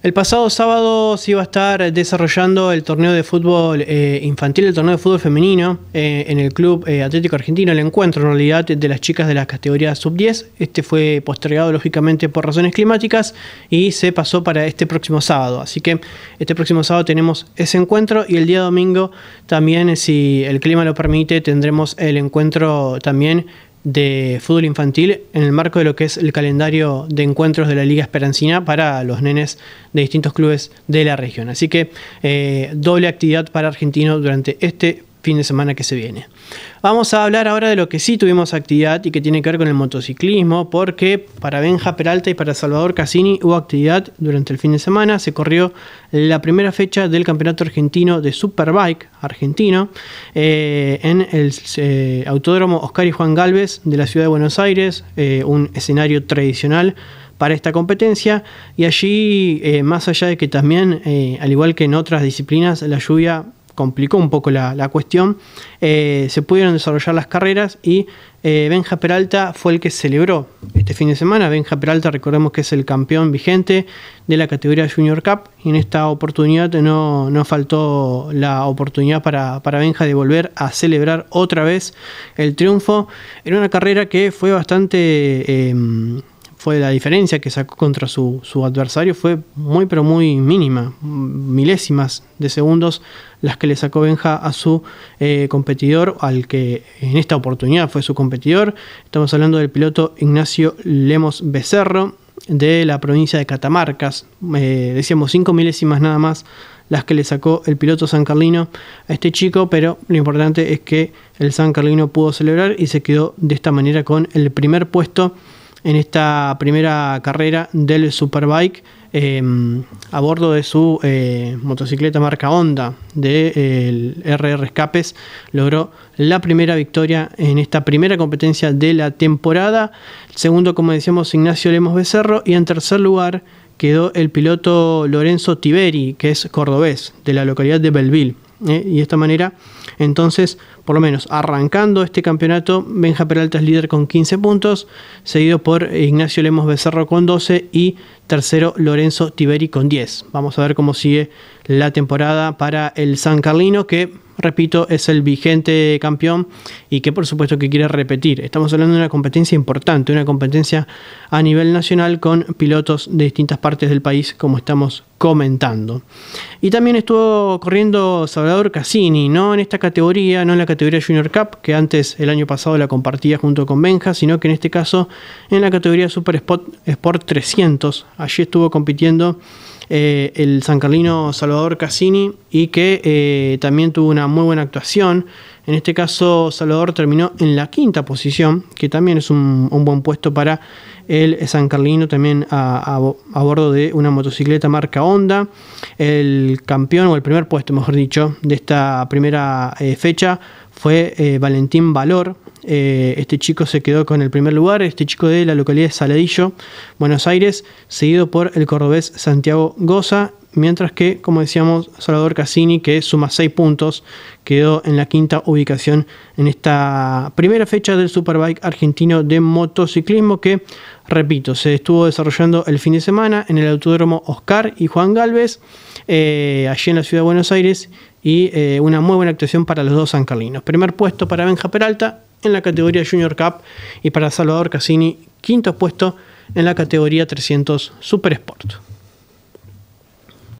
El pasado sábado se iba a estar desarrollando el torneo de fútbol eh, infantil, el torneo de fútbol femenino eh, en el Club eh, Atlético Argentino, el encuentro en realidad de las chicas de la categoría sub-10. Este fue postergado lógicamente por razones climáticas y se pasó para este próximo sábado. Así que este próximo sábado tenemos ese encuentro y el día domingo también, si el clima lo permite, tendremos el encuentro también de fútbol infantil en el marco de lo que es el calendario de encuentros de la Liga Esperancina para los nenes de distintos clubes de la región. Así que eh, doble actividad para Argentino durante este fin de semana que se viene. Vamos a hablar ahora de lo que sí tuvimos actividad y que tiene que ver con el motociclismo, porque para Benja Peralta y para Salvador Cassini hubo actividad durante el fin de semana. Se corrió la primera fecha del Campeonato Argentino de Superbike argentino eh, en el eh, Autódromo Oscar y Juan Galvez de la ciudad de Buenos Aires, eh, un escenario tradicional para esta competencia y allí más allá de que también al igual que en otras disciplinas la lluvia complicó un poco la, cuestión, eh, se pudieron desarrollar las carreras y eh, Benja Peralta fue el que celebró este fin de semana. Benja Peralta, recordemos que es el campeón vigente de la categoría Junior Cup y en esta oportunidad no, faltó la oportunidad para, Benja de volver a celebrar otra vez el triunfo en una carrera que fue bastante... Em, fue la diferencia que sacó contra su, adversario fue muy pero muy mínima, milésimas de segundos las que le sacó Benja a su eh, competidor, al que en esta oportunidad fue su competidor. Estamos hablando del piloto Ignacio Lemos Becerro de la provincia de Catamarcas. Eh, decíamos cinco milésimas nada más las que le sacó el piloto San Carlino a este chico, pero lo importante es que el San Carlino pudo celebrar y se quedó de esta manera con el primer puesto en esta primera carrera del Superbike em, a bordo de su eh, motocicleta marca Honda del de, RR Escapes. Logró la primera victoria en esta primera competencia de la temporada. Segundo, como decíamos, Ignacio Lemos Becerro. Y en tercer lugar quedó el piloto Lorenzo Tiberi, que es cordobés, de la localidad de Belville. Eh, y de esta manera, entonces, por lo menos arrancando este campeonato, Benja Peralta es líder con 15 puntos, seguido por Ignacio Lemos Becerro con 12 y tercero Lorenzo Tiberi con 10. Vamos a ver cómo sigue la temporada para el San Carlino, que repito, es el vigente campeón y que por supuesto que quiere repetir. Estamos hablando de una competencia importante, una competencia a nivel nacional con pilotos de distintas partes del país, como estamos comentando. Y también estuvo corriendo Salvador Cassini, no en esta categoría, no en la categoría Junior Cup, que antes el año pasado la compartía junto con Benja, sino que en este caso en la categoría Super Spot, Sport 300. Allí estuvo compitiendo eh, el san Carlino Salvador Cassini y que eh, también tuvo una muy buena actuación en este caso, Salvador terminó en la quinta posición, que también es un, buen puesto para el San Carlino, también a, bordo de una motocicleta marca Honda. El campeón, o el primer puesto, mejor dicho, de esta primera eh, fecha fue eh, Valentín Valor. Eh, este chico se quedó con el primer lugar, este chico de la localidad de Saladillo, Buenos Aires, seguido por el cordobés Santiago Goza mientras que, como decíamos, Salvador Cassini, que suma 6 puntos, quedó en la quinta ubicación en esta primera fecha del Superbike argentino de motociclismo que, repito, se estuvo desarrollando el fin de semana en el Autódromo Oscar y Juan Galvez, eh, allí en la ciudad de Buenos Aires, y eh, una muy buena actuación para los dos Carlinos. Primer puesto para Benja Peralta en la categoría Junior Cup y para Salvador Cassini, quinto puesto en la categoría 300 Super Sport.